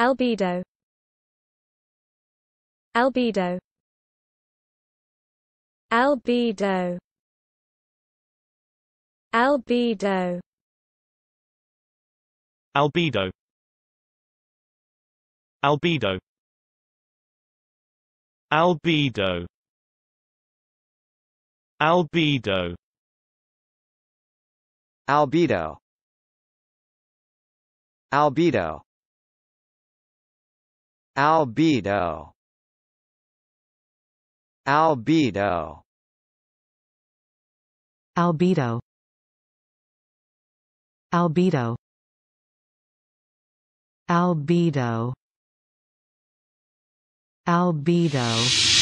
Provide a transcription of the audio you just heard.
Albedo Albedo Albedo Albedo Albedo Albedo Albedo Albedo Albedo Albedo albedo albedo albedo albedo albedo albedo